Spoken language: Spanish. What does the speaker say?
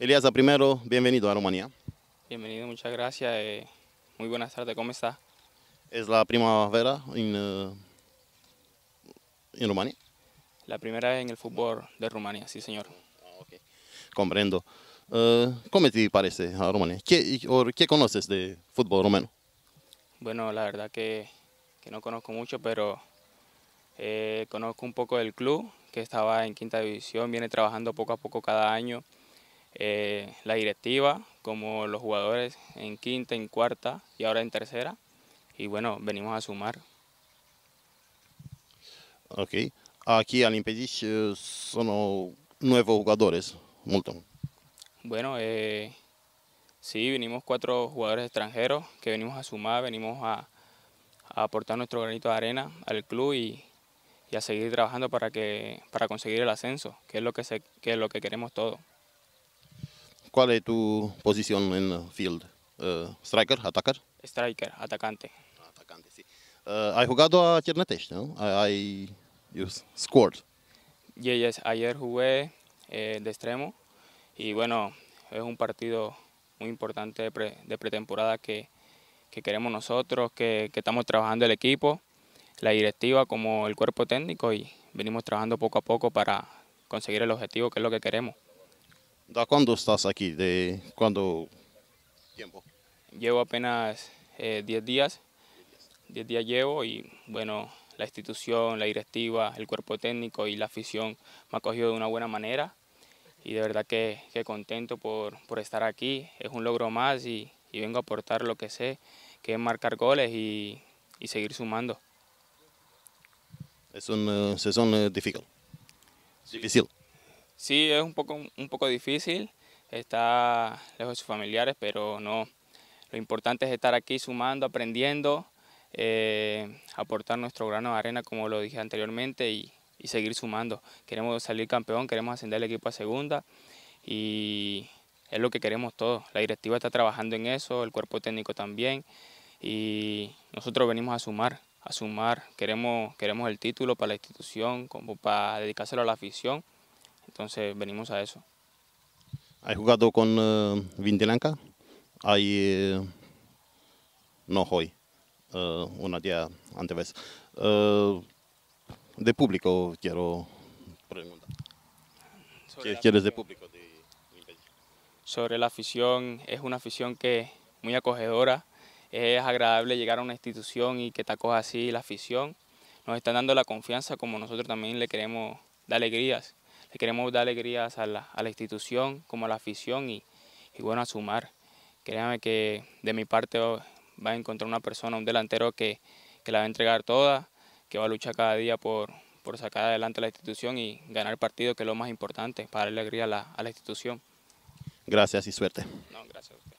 Elías, primero, bienvenido a Rumanía. Bienvenido, muchas gracias. Eh, muy buenas tardes, ¿cómo está? ¿Es la primavera en, eh, en Rumanía? La primera vez en el fútbol de Rumanía, sí, señor. Ah, Comprendo. Eh, ¿Cómo te parece a Rumanía? ¿Qué, ¿Qué conoces de fútbol rumano? Bueno, la verdad que, no conozco mucho, pero conozco un poco del club que estaba en quinta división, viene trabajando poco a poco cada año. Eh, la directiva, como los jugadores en quinta, en cuarta y ahora en tercera. Y bueno, venimos a sumar. Ok. Aquí al Impedish eh, son nuevos jugadores, Multon. Bueno, eh, sí, venimos cuatro jugadores extranjeros que venimos a sumar, venimos a, aportar nuestro granito de arena al club y, a seguir trabajando para, que, para conseguir el ascenso, que es lo que, se, que, es lo que queremos todos. ¿Cuál es tu posición en field? Eh, ¿Striker? ¿Atacar? Striker, atacante. Atacante, sí. Eh, ¿Has jugado a Chernetech? no? jugado Ayer jugué eh, de extremo y bueno, es un partido muy importante de, pretemporada que, queremos nosotros, que estamos trabajando el equipo, la directiva como el cuerpo técnico y venimos trabajando poco a poco para conseguir el objetivo que es lo que queremos. ¿Da cuándo estás aquí? ¿De cuándo tiempo? Llevo apenas 10 eh, días. 10 días llevo y bueno, la institución, la directiva, el cuerpo técnico y la afición me ha cogido de una buena manera y de verdad que, contento por, estar aquí. Es un logro más y, vengo a aportar lo que sé, que es marcar goles y, y seguir sumando. Es una eh, sesión eh, difícil. Difícil. Sí, es un poco, un poco difícil, está lejos de sus familiares, pero no. Lo importante es estar aquí sumando, aprendiendo, eh, aportar nuestro grano de arena, como lo dije anteriormente, y, seguir sumando. Queremos salir campeón, queremos ascender el equipo a segunda y es lo que queremos todos. La directiva está trabajando en eso, el cuerpo técnico también y nosotros venimos a sumar, a sumar. Queremos, queremos el título para la institución, como para dedicárselo a la afición. Entonces venimos a eso. ¿Has jugado con uh, Hay, eh, no hoy, eh, una día antes. de público quiero preguntar. ¿Qué quieres de público? Sobre la afición, es una afición que muy acogedora. Es agradable llegar a una institución y que te acoja así la afición. Nos están dando la confianza como nosotros también le queremos dar alegrías. Le queremos dar alegrías a la, institución como a la afición y, bueno, a sumar. Créanme que de mi parte va a encontrar una persona, un delantero que, la va a entregar toda, que va a luchar cada día por, sacar adelante la institución y ganar el partido, que es lo más importante, para darle alegría a la, a la institución. Gracias y suerte. No, gracias a